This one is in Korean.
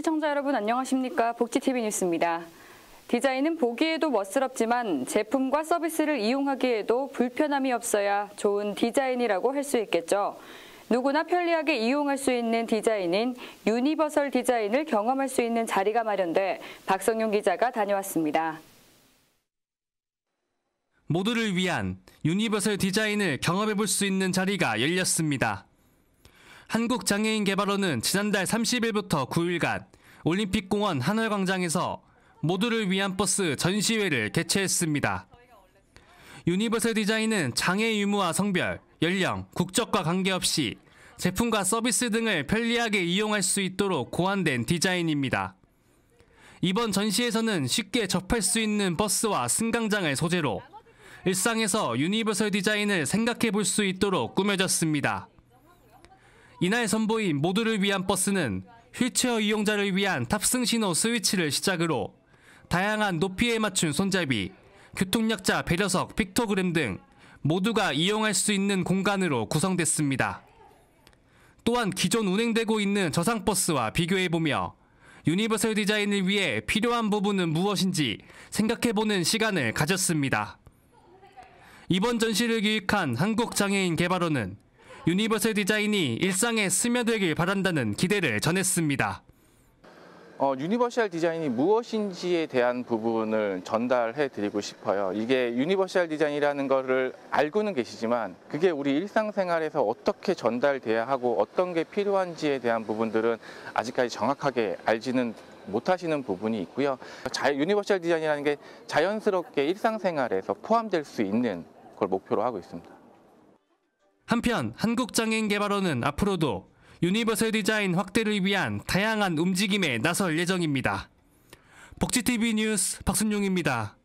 시청자 여러분 안녕하십니까? 복지TV 뉴스입니다. 디자인은 보기에도 멋스럽지만 제품과 서비스를 이용하기에도 불편함이 없어야 좋은 디자인이라고 할 수 있겠죠. 누구나 편리하게 이용할 수 있는 디자인인 유니버설 디자인을 경험할 수 있는 자리가 마련돼 박성용 기자가 다녀왔습니다. 모두를 위한 유니버설 디자인을 경험해 볼수 있는 자리가 열렸습니다. 한국장애인개발원은 지난달 30일부터 9일간 올림픽공원 하늘광장에서 모두를 위한 버스 전시회를 개최했습니다. 유니버설 디자인은 장애 유무와 성별, 연령, 국적과 관계없이 제품과 서비스 등을 편리하게 이용할 수 있도록 고안된 디자인입니다. 이번 전시에서는 쉽게 접할 수 있는 버스와 승강장을 소재로 일상에서 유니버설 디자인을 생각해 볼 수 있도록 꾸며졌습니다. 이날 선보인 모두를 위한 버스는 휠체어 이용자를 위한 탑승 신호 스위치를 시작으로 다양한 높이에 맞춘 손잡이, 교통약자 배려석 픽토그램 등 모두가 이용할 수 있는 공간으로 구성됐습니다. 또한 기존 운행되고 있는 저상버스와 비교해보며 유니버설 디자인을 위해 필요한 부분은 무엇인지 생각해보는 시간을 가졌습니다. 이번 전시를 기획한 한국장애인 개발원은 유니버설 디자인이 일상에 스며들길 바란다는 기대를 전했습니다. 어, 유니버셜 디자인이 무엇인지에 대한 부분을 전달해 드리고 싶어요. 이게 유니버셜 디자인이라는 것을 알고는 계시지만 그게 우리 일상생활에서 어떻게 전달돼야 하고 어떤 게 필요한지에 대한 부분들은 아직까지 정확하게 알지는 못하시는 부분이 있고요. 자, 유니버셜 디자인이라는 게 자연스럽게 일상생활에서 포함될 수 있는 걸 목표로 하고 있습니다. 한편 한국장애인개발원은 앞으로도 유니버설 디자인 확대를 위한 다양한 움직임에 나설 예정입니다. 복지TV 뉴스 박순용입니다.